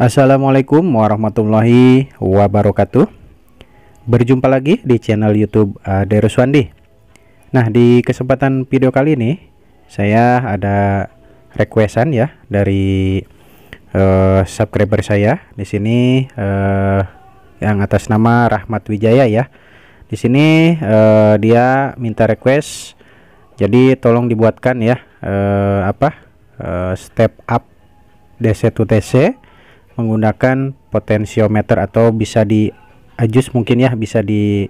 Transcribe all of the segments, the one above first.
Assalamualaikum warahmatullahi wabarakatuh Berjumpa lagi di channel youtube uh, eh, Deruswandi Nah di kesempatan video kali ini Saya ada requestan ya dari uh, subscriber saya di sini uh, yang atas nama Rahmat Wijaya ya di sini uh, dia minta request jadi tolong dibuatkan ya uh, apa uh, step up DC to DC menggunakan potensiometer atau bisa di ajus mungkin ya bisa di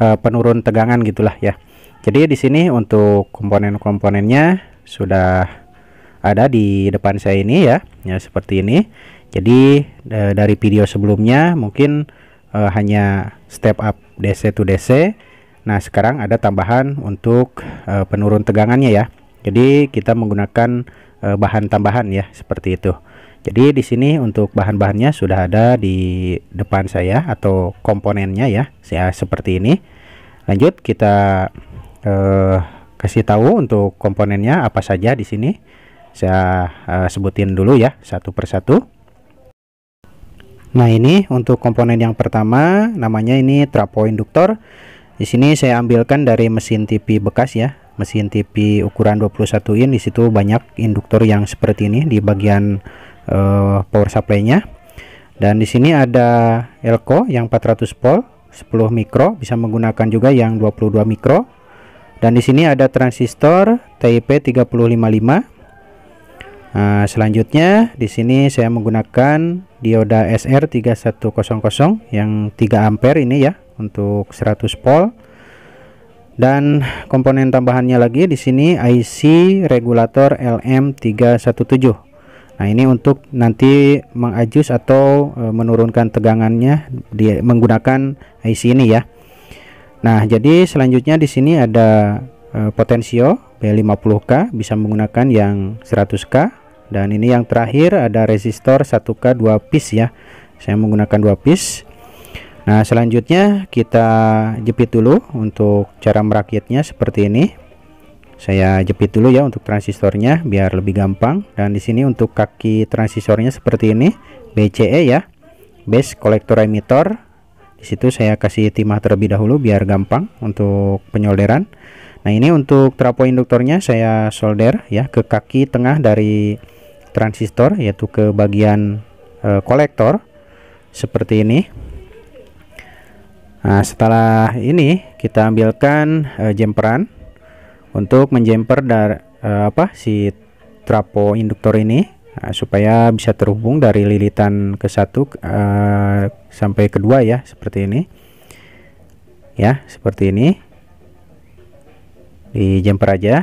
uh, penurun tegangan gitulah ya jadi di sini untuk komponen-komponennya sudah ada di depan saya ini ya ya seperti ini jadi eh, dari video sebelumnya mungkin uh, hanya step up DC to DC nah sekarang ada tambahan untuk uh, penurun tegangannya ya jadi kita menggunakan uh, bahan tambahan ya seperti itu jadi di sini untuk bahan-bahannya sudah ada di depan saya atau komponennya ya, saya seperti ini. Lanjut kita eh, kasih tahu untuk komponennya apa saja di sini. Saya eh, sebutin dulu ya satu persatu. Nah ini untuk komponen yang pertama namanya ini trapo induktor. Di sini saya ambilkan dari mesin TV bekas ya, mesin TV ukuran 21 in. Di situ banyak induktor yang seperti ini di bagian uh, power supply-nya. Dan di sini ada elko yang 400 volt 10 mikro, bisa menggunakan juga yang 22 mikro. Dan di sini ada transistor TIP 355. Nah, selanjutnya di sini saya menggunakan dioda SR3100 yang 3 ampere ini ya untuk 100 volt. Dan komponen tambahannya lagi di sini IC regulator LM317. Nah, ini untuk nanti mengajus atau eh, menurunkan tegangannya di, menggunakan IC ini ya. Nah, jadi selanjutnya di sini ada e, potensio B50K bisa menggunakan yang 100K dan ini yang terakhir ada resistor 1K 2 piece ya. Saya menggunakan 2 piece. Nah, selanjutnya kita jepit dulu untuk cara merakitnya seperti ini saya jepit dulu ya untuk transistornya biar lebih gampang dan di sini untuk kaki transistornya seperti ini BCE ya base collector emitter disitu saya kasih timah terlebih dahulu biar gampang untuk penyolderan nah ini untuk trapo induktornya saya solder ya ke kaki tengah dari transistor yaitu ke bagian eh, kolektor seperti ini nah setelah ini kita ambilkan e, jemperan untuk menjemper dari uh, eh, apa si trapo induktor ini uh, supaya bisa terhubung dari lilitan ke satu uh, sampai kedua ya seperti ini ya seperti ini di jumper aja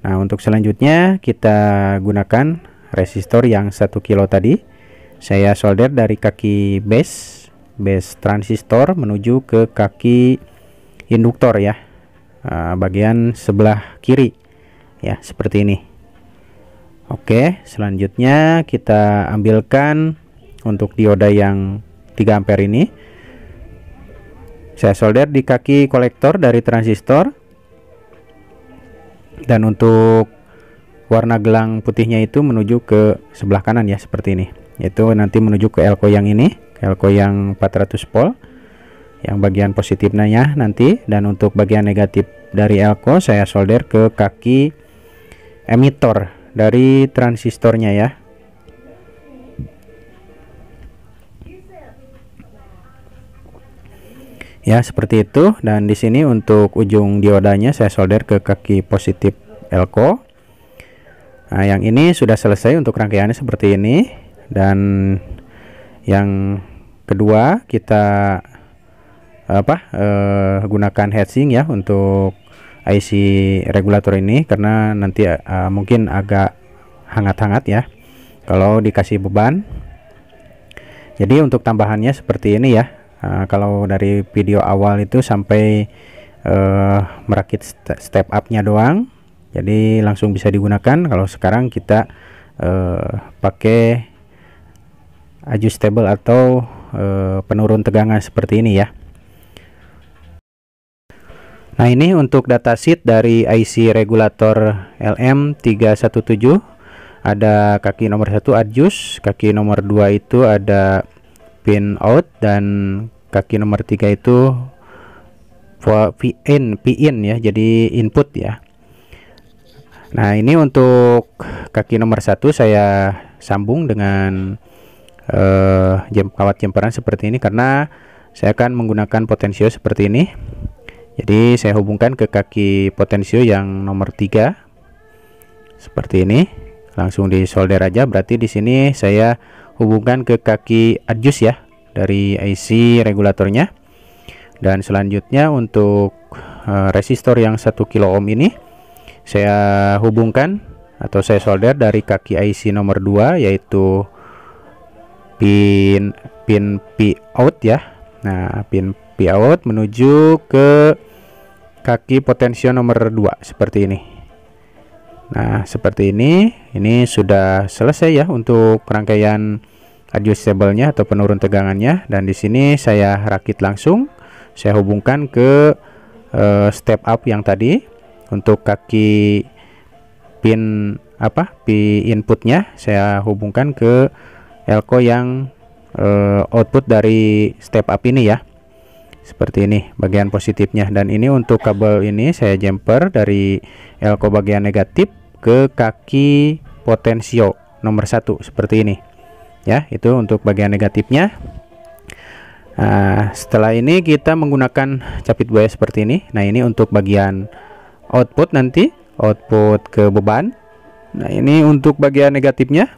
Nah untuk selanjutnya kita gunakan resistor yang satu kilo tadi saya solder dari kaki base base transistor menuju ke kaki induktor ya Ah, bagian sebelah kiri ya seperti ini Oke selanjutnya kita ambilkan untuk dioda yang 3 ampere ini saya solder di kaki kolektor dari transistor dan untuk warna gelang putihnya itu menuju ke sebelah kanan ya seperti ini Itu nanti menuju ke elko yang ini elko yang 400 volt yang bagian positifnya ya nanti dan untuk bagian negatif dari elko saya solder ke kaki emitor dari transistornya ya ya seperti itu dan di sini untuk ujung diodanya saya solder ke kaki positif elko nah yang ini sudah selesai untuk rangkaiannya seperti ini dan yang kedua kita apa uh, gunakan heatsink ya untuk IC regulator ini karena nanti uh, mungkin agak hangat-hangat ya kalau dikasih beban jadi untuk tambahannya seperti ini ya uh, kalau dari video awal itu sampai uh, merakit step upnya doang jadi langsung bisa digunakan kalau sekarang kita uh, pakai adjustable atau uh, penurun tegangan seperti ini ya Nah ini untuk datasheet dari IC regulator LM317 ada kaki nomor satu adjust, kaki nomor dua itu ada pin out dan kaki nomor tiga itu pin pin ya jadi input ya. Nah ini untuk kaki nomor satu saya sambung dengan eh, kawat jemperan seperti ini karena saya akan menggunakan potensio seperti ini jadi saya hubungkan ke kaki potensio yang nomor 3 seperti ini langsung di solder aja berarti di sini saya hubungkan ke kaki adjust ya dari IC regulatornya dan selanjutnya untuk eh, resistor yang 1 kilo ohm ini saya hubungkan atau saya solder dari kaki IC nomor 2 yaitu pin pin P out ya nah pin copy out menuju ke kaki potensio nomor 2 seperti ini nah seperti ini ini sudah selesai ya untuk rangkaian adjustable-nya atau penurun tegangannya dan di sini saya rakit langsung saya hubungkan ke uh, step up yang tadi untuk kaki pin apa pin inputnya saya hubungkan ke elko yang uh, output dari step up ini ya seperti ini bagian positifnya dan ini untuk kabel ini saya jumper dari elko bagian negatif ke kaki potensio nomor satu seperti ini ya itu untuk bagian negatifnya nah, setelah ini kita menggunakan capit buaya seperti ini nah ini untuk bagian output nanti output ke beban nah ini untuk bagian negatifnya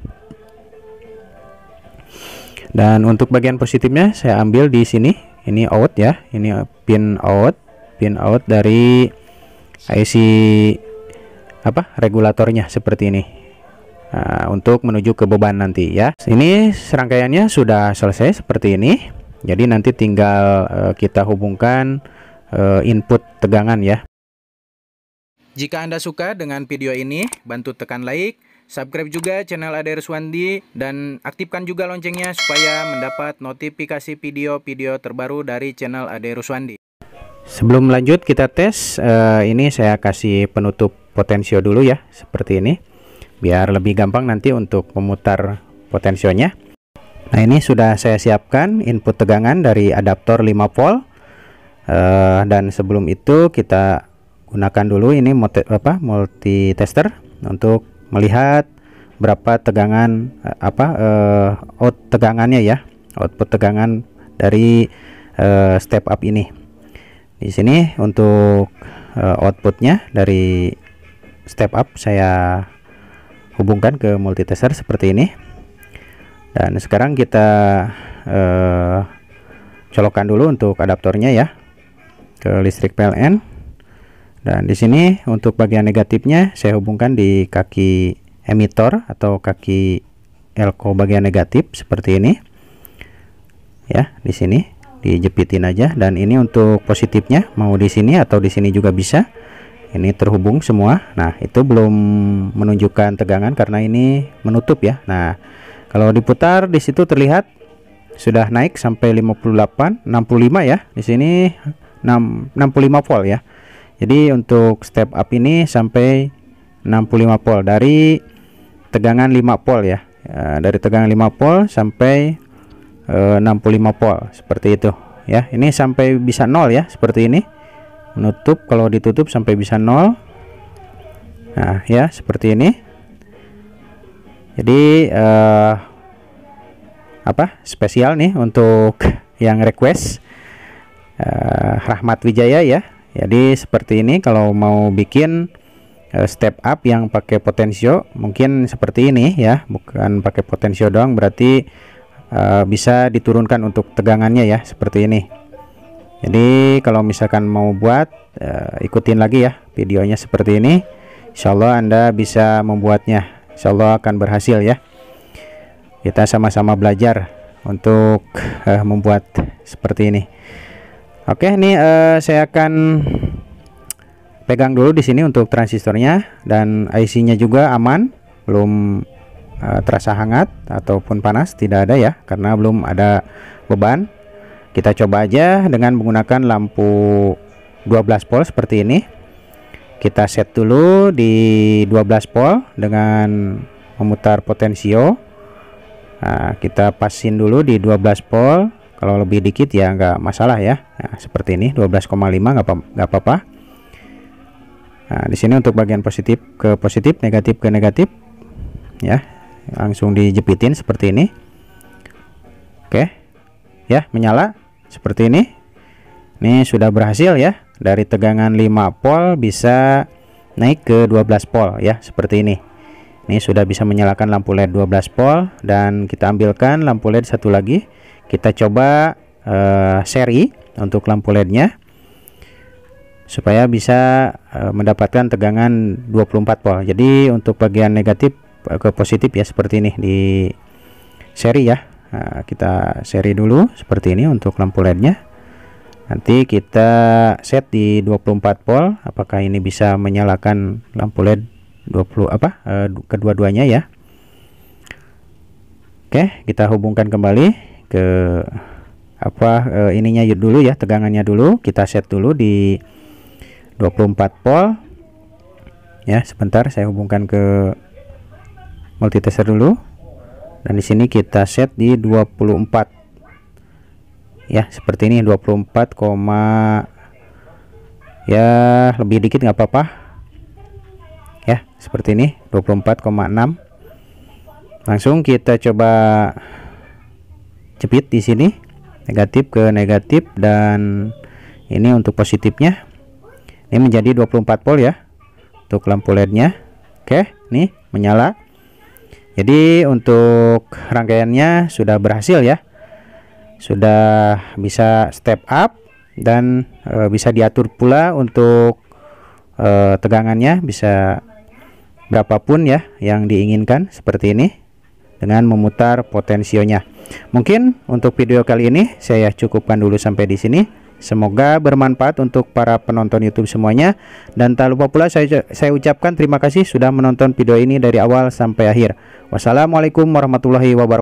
dan untuk bagian positifnya saya ambil di sini ini out ya ini uh, pin out pin out dari IC apa regulatornya seperti ini nah, untuk menuju ke beban nanti ya ini serangkaiannya sudah selesai seperti ini jadi nanti tinggal uh, kita hubungkan uh, input tegangan ya jika Anda suka dengan video ini bantu tekan like Subscribe juga channel Ade Ruswandi dan aktifkan juga loncengnya supaya mendapat notifikasi video-video terbaru dari channel Ade Ruswandi. Sebelum lanjut kita tes, uh, ini saya kasih penutup potensio dulu ya, seperti ini. Biar lebih gampang nanti untuk memutar potensionya. Nah ini sudah saya siapkan input tegangan dari adaptor 5 volt. Uh, dan sebelum itu kita gunakan dulu ini multi, multi tester untuk melihat berapa tegangan eh, apa uh, out tegangannya ya output tegangan dari uh, step up ini di sini untuk uh, outputnya dari step up saya hubungkan ke multitester seperti ini dan sekarang kita uh, colokkan dulu untuk adaptornya ya ke listrik PLN dan di sini untuk bagian negatifnya saya hubungkan di kaki emitor atau kaki elko bagian negatif seperti ini. Ya, di sini dijepitin aja dan ini untuk positifnya mau di sini atau di sini juga bisa. Ini terhubung semua. Nah, itu belum menunjukkan tegangan karena ini menutup ya. Nah, kalau diputar di situ terlihat sudah naik sampai 58 65 ya. Di sini 6, 65 volt ya jadi untuk step up ini sampai 65 volt dari tegangan 5 volt ya. ya dari tegangan 5 volt sampai 65 eh, volt seperti itu ya ini sampai bisa nol ya seperti ini menutup kalau ditutup sampai bisa nol nah ya seperti ini jadi eh, apa spesial nih untuk yang request eh, Rahmat Wijaya ya jadi seperti ini kalau mau bikin eh, step up yang pakai potensio mungkin seperti ini ya bukan pakai potensio doang berarti uh, bisa diturunkan untuk tegangannya ya seperti ini jadi kalau misalkan mau buat uh, ikutin lagi ya videonya seperti ini Insya Allah Anda bisa membuatnya Insya Allah akan berhasil ya kita sama-sama belajar untuk uh, membuat seperti ini Oke, ini uh, saya akan pegang dulu di sini untuk transistornya dan IC-nya juga aman, belum uh, terasa hangat ataupun panas, tidak ada ya karena belum ada beban. Kita coba aja dengan menggunakan lampu 12 volt seperti ini. Kita set dulu di 12 volt dengan memutar potensio. Nah, kita pasin dulu di 12 volt kalau lebih dikit ya nggak masalah ya nah, seperti ini 12,5 nggak apa-apa nah di sini untuk bagian positif ke positif negatif ke negatif ya langsung dijepitin seperti ini oke ya menyala seperti ini ini sudah berhasil ya dari tegangan 5 volt bisa naik ke 12 volt ya seperti ini ini sudah bisa menyalakan lampu LED 12 volt dan kita ambilkan lampu LED satu lagi kita coba uh, seri untuk lampu LED-nya supaya bisa uh, mendapatkan tegangan 24 volt. Jadi untuk bagian negatif eh, ke positif ya seperti ini di seri ya. Nah, kita seri dulu seperti ini untuk lampu LED-nya. Nanti kita set di 24 volt apakah ini bisa menyalakan lampu LED 20 apa uh, kedua-duanya ya. Oke, kita hubungkan kembali ke apa e, ininya dulu ya tegangannya dulu kita set dulu di 24 volt ya sebentar saya hubungkan ke multitester dulu dan di sini kita set di 24 ya seperti ini 24, ya lebih dikit nggak apa-apa ya seperti ini 24,6 langsung kita coba jepit di sini negatif ke negatif dan ini untuk positifnya ini menjadi 24 volt ya untuk lampu lednya oke nih menyala jadi untuk rangkaiannya sudah berhasil ya sudah bisa step up dan e, bisa diatur pula untuk e, tegangannya bisa berapapun ya yang diinginkan seperti ini dengan memutar potensionya. Mungkin untuk video kali ini saya cukupkan dulu sampai di sini. Semoga bermanfaat untuk para penonton YouTube semuanya dan tak lupa pula saya saya ucapkan terima kasih sudah menonton video ini dari awal sampai akhir. Wassalamualaikum warahmatullahi wabarakatuh.